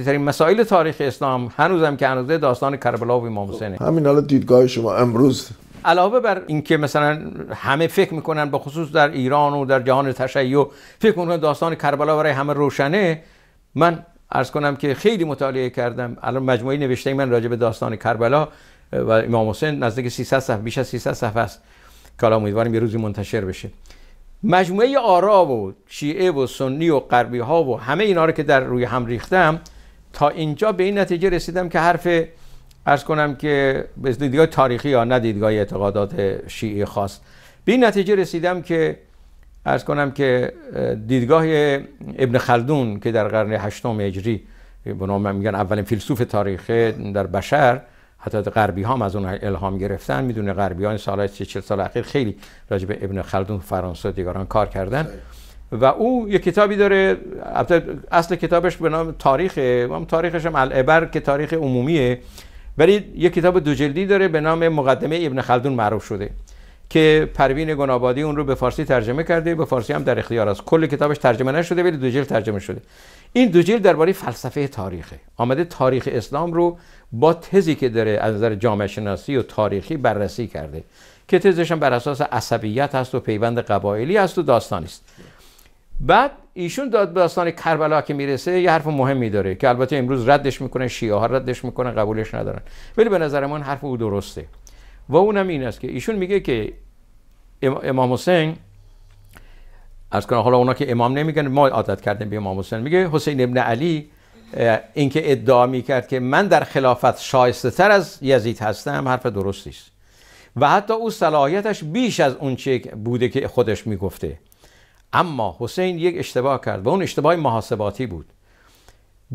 ترین مسائل تاریخ اسلام هنوزم که هنوز داستان کربلا و امام حسینه همین حالا دیدگاه شما امروز علاوه بر اینکه مثلا همه فکر میکنن به خصوص در ایران و در جهان تشیع فکر میکنن داستان کربلا برای همه روشنه من عرض کنم که خیلی مطالعه کردم الان مجموعه نوشته من راجع به داستان کربلا و امام حسین نزدیک 300 صفحه بیش از 300 صفحه است که امیدواریم یه روزی منتشر بشه مجموعه آرا و شیعه و سنی و غربی ها و همه اینا رو که در روی هم ریختم تا اینجا به این نتیجه رسیدم که حرف ارز کنم که به دیدگاه تاریخی یا ندیدگاه دیدگاه اعتقادات شیعی خاص به این نتیجه رسیدم که ارز کنم که دیدگاه ابن خلدون که در قرن هشتم هجری به نام میگن اولین فیلسوف تاریخ در بشر حتی غربی ها هم از اون الهام گرفتن میدونه غربی ها این سالهای 40 سال اخیر خیلی راجع به ابن خلدون فرانسه و دیگران کار کردن و او یه کتابی داره اصل کتابش به نام تاریخ هم تاریخش هم العبر که تاریخ عمومیه ولی یک کتاب دو جلدی داره به نام مقدمه ابن خلدون معروف شده که پروین گنابادی اون رو به فارسی ترجمه کرده به فارسی هم در اختیار است کل کتابش ترجمه نشده ولی دو جلد ترجمه شده این دو جلد درباره فلسفه تاریخه آمده تاریخ اسلام رو با تزی که داره از نظر جامعه شناسی و تاریخی بررسی کرده که تزش هم بر اساس عصبیت هست و پیوند قبایلی هست و داستان است بعد ایشون داد داستان کربلا که میرسه یه حرف مهمی داره که البته امروز ردش میکنه شیعه ها ردش میکنه قبولش ندارن ولی به نظر من حرف او درسته و هم این است که ایشون میگه که امام حسین از حالا اونا که امام نمیگن ما عادت کردیم به امام حسین میگه حسین ابن علی اینکه ادعا میکرد که من در خلافت شایسته تر از یزید هستم حرف درستی است و حتی او صلاحیتش بیش از اون چه بوده که خودش میگفته اما حسین یک اشتباه کرد و اون اشتباه محاسباتی بود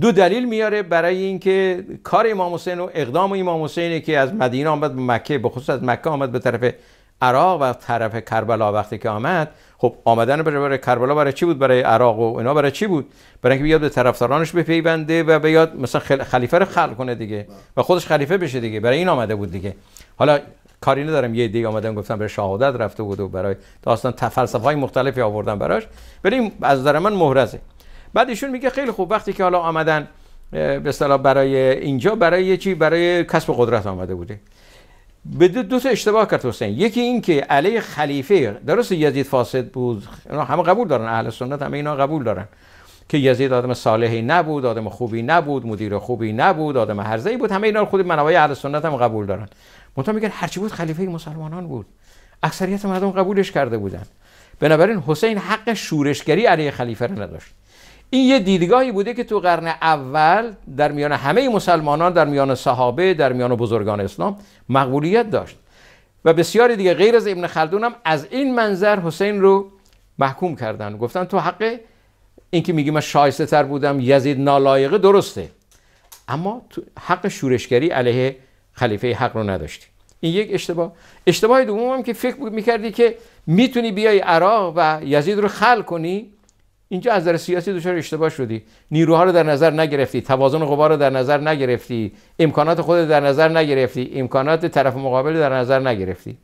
دو دلیل میاره برای اینکه کار امام حسین و اقدام امام حسینه که از مدینه آمد به مکه به خصوص از مکه آمد به طرف عراق و طرف کربلا وقتی که آمد خب آمدن برای کربلا برای چی بود برای عراق و اینا برای چی بود برای اینکه بیاد به طرفدارانش بپیونده و بیاد مثلا خلیفه رو خلق کنه دیگه و خودش خلیفه بشه دیگه برای این آمده بود دیگه حالا کاری ندارم یه دیگه آمدن گفتم برای شهادت رفته بود و برای داستان اصلا های مختلفی آوردن براش بریم از نظر من مهرزه بعد ایشون میگه خیلی خوب وقتی که حالا آمدن به اصطلاح برای اینجا برای چی برای کسب قدرت آمده بوده به دو, تا اشتباه کرد حسین یکی این که علی خلیفه درست یزید فاسد بود اینا همه قبول دارن اهل سنت همه اینا قبول دارن که یزید آدم صالحی نبود آدم خوبی نبود مدیر خوبی نبود آدم هرزه بود همه اینا خود منابع اهل سنت هم قبول دارن منتها میگن هرچی بود خلیفه مسلمانان بود اکثریت مردم قبولش کرده بودن بنابراین حسین حق شورشگری علی خلیفه نداشت این یه دیدگاهی بوده که تو قرن اول در میان همه مسلمانان در میان صحابه در میان بزرگان اسلام مقبولیت داشت و بسیاری دیگه غیر از ابن خلدون هم از این منظر حسین رو محکوم کردن گفتن تو حق اینکه میگی من شایسته تر بودم یزید نالایقه درسته اما تو حق شورشگری علیه خلیفه حق رو نداشتی این یک اشتباه اشتباه دوم هم که فکر میکردی که میتونی بیای عراق و یزید رو خل کنی اینجا از نظر سیاسی دچار اشتباه شدی نیروها رو در نظر نگرفتی توازن قوا رو در نظر نگرفتی امکانات خود در نظر نگرفتی امکانات طرف مقابل در نظر نگرفتی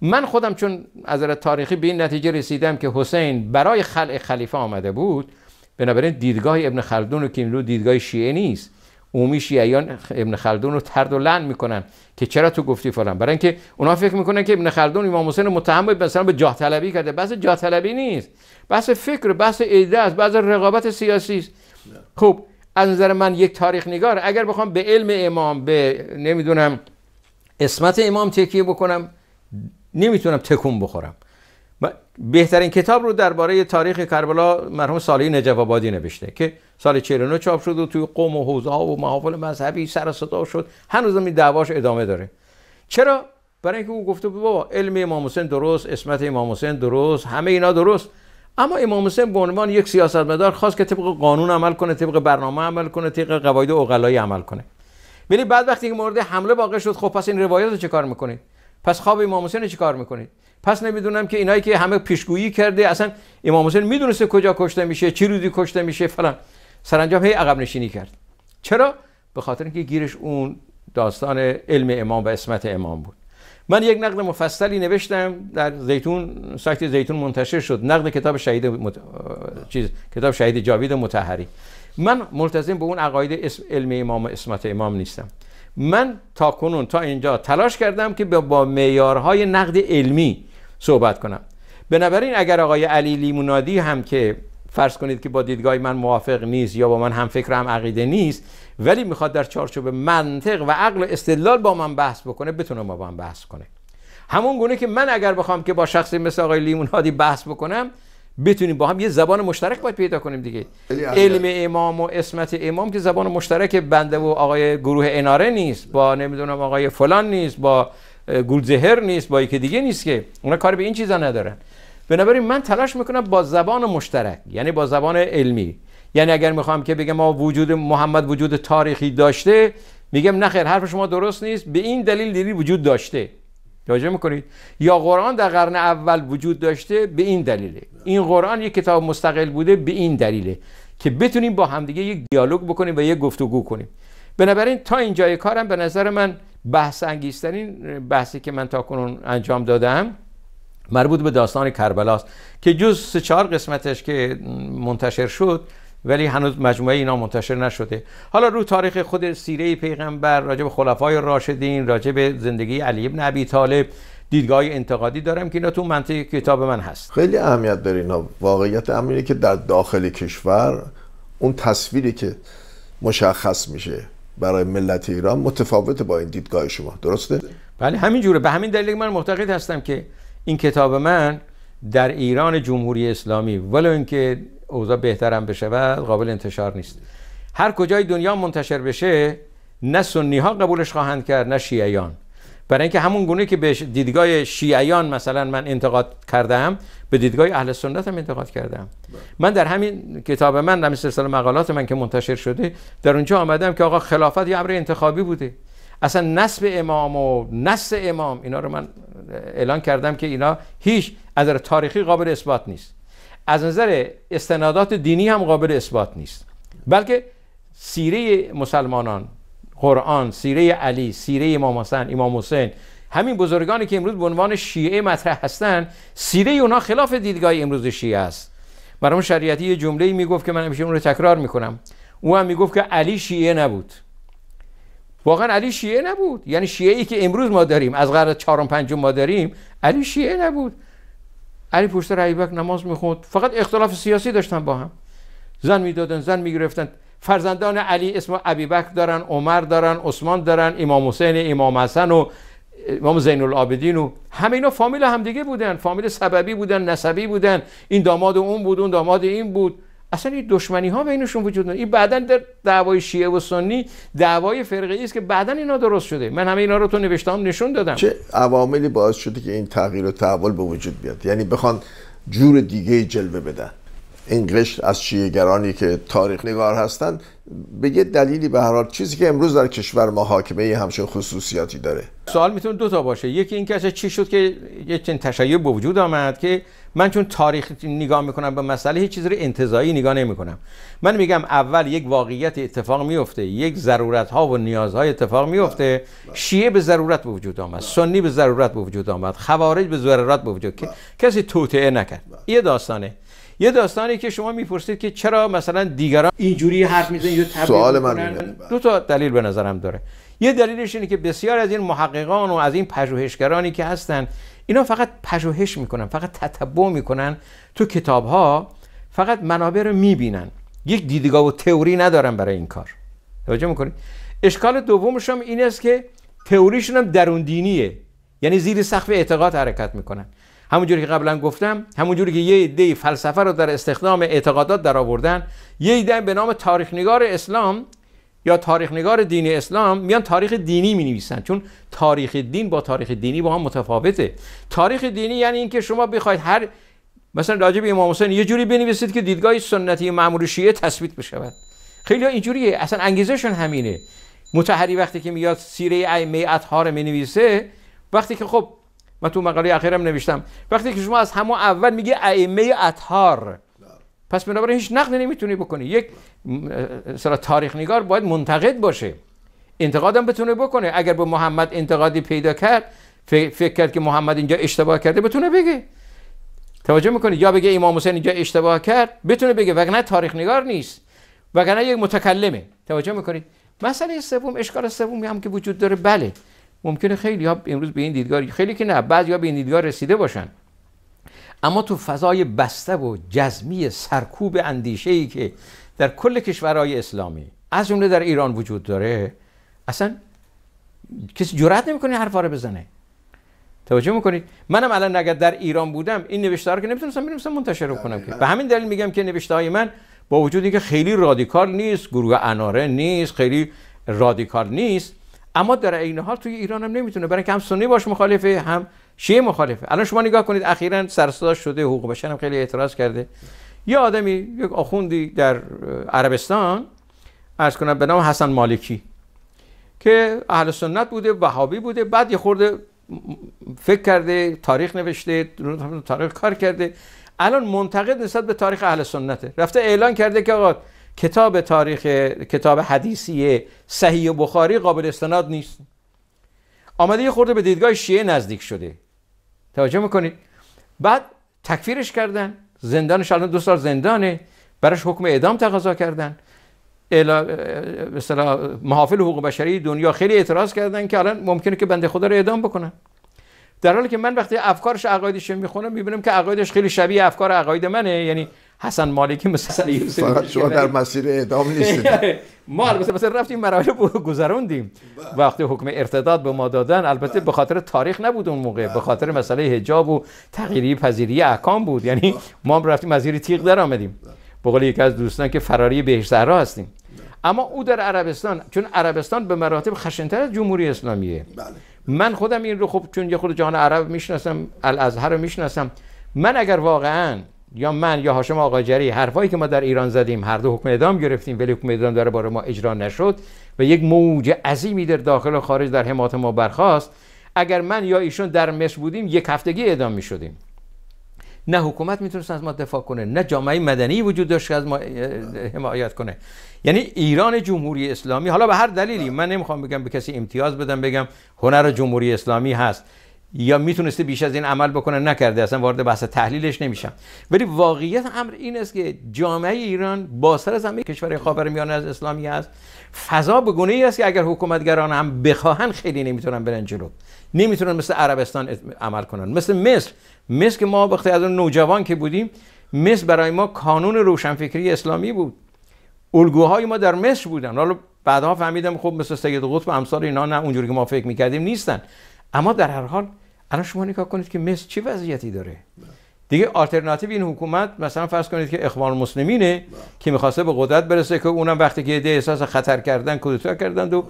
من خودم چون از نظر تاریخی به این نتیجه رسیدم که حسین برای خلع خلیفه آمده بود بنابراین دیدگاه ابن خلدون و کیملو دیدگاه شیعه نیست عمومی شیعیان ابن خلدون رو ترد و لند میکنن که چرا تو گفتی فلان برای اینکه اونا فکر میکنن که ابن خلدون امام حسین متهم به مثلا به جاه طلبی کرده بحث جاه طلبی نیست بحث فکر بحث ایده است بحث رقابت سیاسی است خب از نظر من یک تاریخ نگار اگر بخوام به علم امام به نمیدونم اسمت امام تکیه بکنم نمیتونم تکون بخورم بهترین کتاب رو درباره تاریخ کربلا مرحوم سالی نجف آبادی نوشته که سال 49 چاپ شد و توی قوم و حوزه ها و محافل مذهبی سر صدا شد هنوز این دعواش ادامه داره چرا برای اینکه او گفته بابا علم امام حسین درست اسمت امام حسین درست همه اینا درست اما امام حسین به عنوان یک سیاستمدار خواست که طبق قانون عمل کنه طبق برنامه عمل کنه طبق قواعد اوغلایی عمل کنه ولی بعد وقتی که مورد حمله واقع شد خب پس این روایت رو چه کار میکنید پس خواب امام حسین چه میکنید پس نمیدونم که اینایی که همه پیشگویی کرده اصلا امام حسین میدونسته کجا کشته میشه چی روزی کشته میشه فلان سرانجام هی عقب نشینی کرد چرا به خاطر اینکه گیرش اون داستان علم امام و اسمت امام بود من یک نقد مفصلی نوشتم در زیتون سایت زیتون منتشر شد نقد کتاب شهید چیز کتاب شهید جاوید متحری من ملتزم به اون عقاید اسم... علم امام و اسمت امام نیستم من تا کنون تا اینجا تلاش کردم که با معیارهای نقد علمی صحبت کنم بنابراین اگر آقای علی لیمونادی هم که فرض کنید که با دیدگاه من موافق نیست یا با من هم فکر هم عقیده نیست ولی میخواد در چارچوب منطق و عقل و استدلال با من بحث بکنه بتونه با من بحث کنه همون گونه که من اگر بخوام که با شخصی مثل آقای لیمونادی بحث بکنم بتونیم با هم یه زبان مشترک باید پیدا کنیم دیگه علم امام و اسمت امام که زبان مشترک بنده و آقای گروه اناره نیست با نمیدونم آقای فلان نیست با گلزهر نیست با یکی دیگه نیست که اونا کار به این چیزا ندارن بنابراین من تلاش میکنم با زبان مشترک یعنی با زبان علمی یعنی اگر میخوام که بگم ما وجود محمد وجود تاریخی داشته میگم نه خیر حرف شما درست نیست به این دلیل دلیل وجود داشته توجه میکنید یا قرآن در قرن اول وجود داشته به این دلیله این قرآن یک کتاب مستقل بوده به این دلیله که بتونیم با همدیگه یک دیالوگ بکنیم و یک گفتگو کنیم بنابراین تا جای کارم به نظر من بحث انگیزترین بحثی که من تاکنون انجام دادم مربوط به داستان کربلاست که جز سه چهار قسمتش که منتشر شد ولی هنوز مجموعه اینا منتشر نشده حالا رو تاریخ خود سیره پیغمبر راجب به خلفای راشدین راجب به زندگی علی ابن ابی طالب دیدگاه انتقادی دارم که اینا تو منطق کتاب من هست خیلی اهمیت داره اینا واقعیت امینه که در داخل کشور اون تصویری که مشخص میشه برای ملت ایران متفاوت با این دیدگاه شما درسته بله همینجوره به همین دلیل من معتقد هستم که این کتاب من در ایران جمهوری اسلامی ولو اینکه اوضاع بهترم بشود قابل انتشار نیست هر کجای دنیا منتشر بشه نه سنی ها قبولش خواهند کرد نه شیعیان برای اینکه همون گونه که به دیدگاه شیعیان مثلا من انتقاد کردم به دیدگاه اهل سنت هم انتقاد کردم بله. من در همین کتاب من در سلسله مقالات من که منتشر شده در اونجا آمدم که آقا خلافت یه امر انتخابی بوده اصلا نسب امام و نسل امام اینا رو من اعلان کردم که اینا هیچ از نظر تاریخی قابل اثبات نیست از نظر استنادات دینی هم قابل اثبات نیست بلکه سیره مسلمانان قرآن سیره علی سیره امام حسن امام حسین همین بزرگانی که امروز به عنوان شیعه مطرح هستن سیره اونا خلاف دیدگاه امروز شیعه است برام شریعتی یه جمله‌ای میگفت که من همیشه اون رو تکرار میکنم او هم میگفت که علی شیعه نبود واقعا علی شیعه نبود یعنی شیعه ای که امروز ما داریم از قرن چهارم پنجم ما داریم علی شیعه نبود علی پشت رایبک نماز میخوند فقط اختلاف سیاسی داشتن با هم زن میدادن زن میگرفتن فرزندان علی اسم بکر دارن عمر دارن عثمان دارن امام حسین امام حسن و امام زین العابدین و همه اینا فامیل همدیگه بودن فامیل سببی بودن نسبی بودن این داماد اون بود اون داماد این بود اصلا این دشمنی ها بینشون وجود نداره این بعدا در دعوای شیعه و سنی دعوای فرقه است که بعدا اینا درست شده من همه اینا رو تو نوشتم، نشون دادم چه عواملی باعث شده که این تغییر و تحول به وجود بیاد یعنی بخوان جور دیگه جلوه بدن این قشر از گرانی که تاریخ نگار هستند به یه دلیلی به هر حال چیزی که امروز در کشور ما حاکمه خصوصیاتی داره سوال میتونه دو تا باشه یکی این که چی شد که یه چنین تشیع به وجود آمد که من چون تاریخ نگاه میکنم به مسئله هیچ چیز رو انتظایی نگاه نمیکنم من میگم اول یک واقعیت اتفاق میفته یک ضرورت ها و نیازهای اتفاق میفته شیعه به ضرورت به وجود آمد سنی به ضرورت به وجود آمد خوارج به ضرورت به وجود که بله. کسی توطئه نکرد یه داستانه یه داستانی که شما میپرسید که چرا مثلا دیگران اینجوری حرف میزنن سوال من بله. دو تا دلیل به نظرم داره یه دلیلش اینه که بسیار از این محققان و از این پژوهشگرانی که هستن اینا فقط پژوهش میکنن فقط تتبع میکنن تو کتابها فقط منابع رو میبینن یک دیدگاه و تئوری ندارن برای این کار توجه میکنید اشکال دومش هم این است که تئوریشون هم درون دینیه یعنی زیر سقف اعتقاد حرکت میکنن همونجوری که قبلا گفتم همونجوری که یه ایده فلسفه رو در استخدام اعتقادات در آوردن یه ایده به نام تاریخ نگار اسلام یا تاریخ نگار دین اسلام میان تاریخ دینی می نویسن چون تاریخ دین با تاریخ دینی با هم متفاوته تاریخ دینی یعنی اینکه شما بخواید هر مثلا راجع امام حسین یه جوری بنویسید که دیدگاه سنتی معمول شیعه تثبیت بشود خیلی اینجوریه اصلا انگیزشون همینه متحری وقتی که میاد سیره ائمه اطهار می نویسه وقتی که خب من تو مقاله اخیرم نوشتم وقتی که شما از همون اول میگی ائمه اطهار پس بنابراین هیچ نقد نمیتونی بکنی یک سر تاریخ نگار باید منتقد باشه انتقادم بتونه بکنه اگر به محمد انتقادی پیدا کرد فکر کرد که محمد اینجا اشتباه کرده بتونه بگه توجه میکنی یا بگه امام حسین اینجا اشتباه کرد بتونه بگه وگرنه تاریخ نگار نیست وگرنه یک متکلمه توجه میکنید مسئله سوم اشکال سومی هم که وجود داره بله ممکنه خیلی ها امروز به این دیدگار، خیلی که نه بعضی ها به این دیدگار رسیده باشن اما تو فضای بسته و جزمی سرکوب اندیشه ای که در کل کشورهای اسلامی از جمله در ایران وجود داره اصلا کسی جرات نمیکنه حرفا رو بزنه توجه میکنید منم الان اگر در ایران بودم این نوشته ها رو که نمیتونستم بنویسم منتشر بله، کنم که بله. به همین دلیل میگم که نوشته های من با وجودی که خیلی رادیکال نیست گروه اناره نیست خیلی رادیکال نیست اما در این حال توی ایران هم نمیتونه برای که هم سنی باش مخالفه هم شیعه مخالفه الان شما نگاه کنید اخیرا سرسدا شده حقوق بشر هم خیلی اعتراض کرده یه آدمی یک آخوندی در عربستان ارز کنم به نام حسن مالکی که اهل سنت بوده وهابی بوده بعد یه خورده فکر کرده تاریخ نوشته تاریخ کار کرده الان منتقد نسبت به تاریخ اهل سنته رفته اعلان کرده که آقا کتاب تاریخ کتاب حدیثی صحیح و بخاری قابل استناد نیست آمده یه خورده به دیدگاه شیعه نزدیک شده توجه میکنید بعد تکفیرش کردن زندانش الان دو سال زندانه براش حکم اعدام تقاضا کردن مثلا محافل حقوق بشری دنیا خیلی اعتراض کردن که الان ممکنه که بنده خدا رو اعدام بکنن در حالی که من وقتی افکارش عقایدش میخونم میبینم که عقایدش خیلی شبیه افکار عقاید منه یعنی حسن مالکی مثل یوسف فقط شما در مسیر اعدام نیستید (laughs) ما البته مثلا رفتیم مراحل گذروندیم بله. وقتی حکم ارتداد به ما دادن البته بله. به خاطر تاریخ نبود اون موقع به بله. خاطر مسئله حجاب و تغییری پذیری احکام بود یعنی ما رفتیم از زیر تیغ در آمدیم به قول یکی از دوستان که فراری بهش زهرا هستیم اما او در عربستان چون عربستان به مراتب خشنتر از جمهوری اسلامیه من خودم این رو خب چون یه خود جهان عرب میشناسم الازهر رو میشناسم من اگر واقعاً یا من یا هاشم آقاجری حرفایی که ما در ایران زدیم هر دو حکم اعدام گرفتیم ولی حکم اعدام داره بار ما اجرا نشد و یک موج عظیمی در داخل و خارج در حمایت ما برخواست اگر من یا ایشون در مصر بودیم یک هفتگی اعدام می شدیم نه حکومت میتونست از ما دفاع کنه نه جامعه مدنی وجود داشت که از ما حمایت کنه یعنی ایران جمهوری اسلامی حالا به هر دلیلی من نمیخوام بگم به کسی امتیاز بدم بگم هنر جمهوری اسلامی هست یا میتونسته بیش از این عمل بکنه نکرده اصلا وارد بحث تحلیلش نمیشم ولی واقعیت امر این است که جامعه ایران با سر از همه کشور خاورمیانه از اسلامی است فضا به گونه ای است که اگر حکومتگران هم بخواهن خیلی نمیتونن برن جلو نمیتونن مثل عربستان عمل کنن مثل مصر مصر که ما وقتی از اون نوجوان که بودیم مصر برای ما کانون روشنفکری اسلامی بود الگوهای ما در مصر بودن حالا بعدها فهمیدم خب مثل سید قطب امثال اینا نه اونجوری که ما فکر میکردیم نیستن اما در هر حال الان شما نگاه کنید که مصر چه وضعیتی داره دیگه آلترناتیو این حکومت مثلا فرض کنید که اخوان مسلمینه که میخواسته به قدرت برسه که اونم وقتی که ایده احساس خطر کردن کودتا کردن و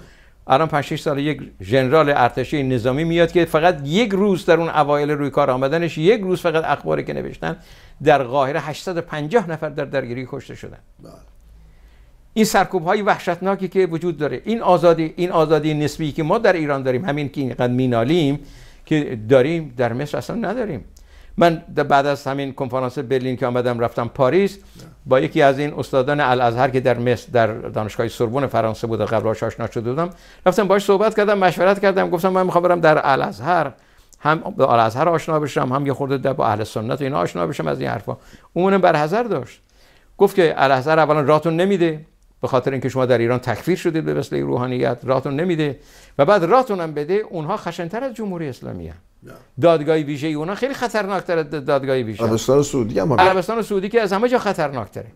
الان 5 6 سال یک ژنرال ارتشی نظامی میاد که فقط یک روز در اون اوایل روی کار آمدنش یک روز فقط اخباری که نوشتن در قاهره 850 نفر در درگیری کشته شدن بله. این سرکوب های وحشتناکی که وجود داره این آزادی این آزادی نسبی که ما در ایران داریم همین که اینقدر مینالیم که داریم در مصر اصلا نداریم من بعد از همین کنفرانس برلین که آمدم رفتم پاریس با یکی از این استادان الازهر که در مصر در دانشگاه سربون فرانسه بود قبل آشنا شده بودم رفتم باش صحبت کردم مشورت کردم گفتم من میخوام برم در الازهر هم با الازهر آشنا بشم هم یه خورده در با اهل سنت و اینا آشنا بشم از این حرفا اونم بر داشت گفت که الازهر اولا راتون نمیده به خاطر اینکه شما در ایران تکفیر شدید به وسیله روحانیت راتون نمیده و بعد راتون هم بده اونها خشنتر از جمهوری اسلامی هم. دادگاه ویژه اونها خیلی خطرناکتر از دادگاهی ویژه عربستان سعودی هم عربستان سعودی که از همه جا خطرناکتره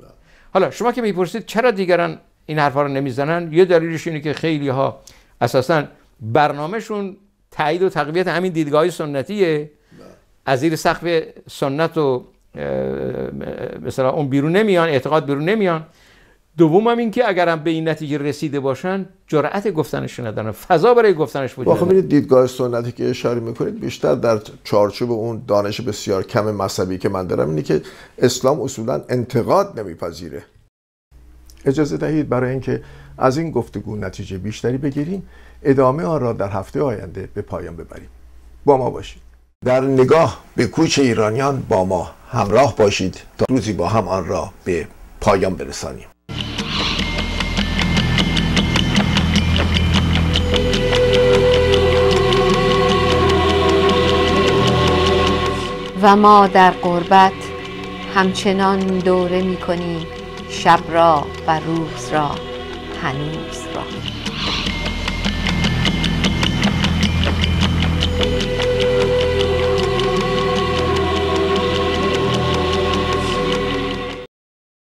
حالا شما که میپرسید چرا دیگران این حرفا رو نمیزنن یه دلیلش اینه که خیلی ها اساسا برنامهشون تایید و تقویت همین دیدگاه سنتیه از زیر سقف سنت و مثلا اون بیرون نمیان اعتقاد بیرون نمیان دومم اینکه اگرم به این نتیجه رسیده باشن جرأت گفتنش ندارن فضا برای گفتنش وجود خب نداره دیدگاه سنتی که اشاره میکنید بیشتر در چارچوب اون دانش بسیار کم مذهبی که من دارم اینه که اسلام اصولا انتقاد نمیپذیره اجازه دهید برای اینکه از این گفتگو نتیجه بیشتری بگیریم ادامه آن را در هفته آینده به پایان ببریم با ما باشید در نگاه به کوچ ایرانیان با ما همراه باشید تا روزی با هم آن را به پایان برسانیم و ما در قربت همچنان دوره می کنیم شب را و روز را هنوز را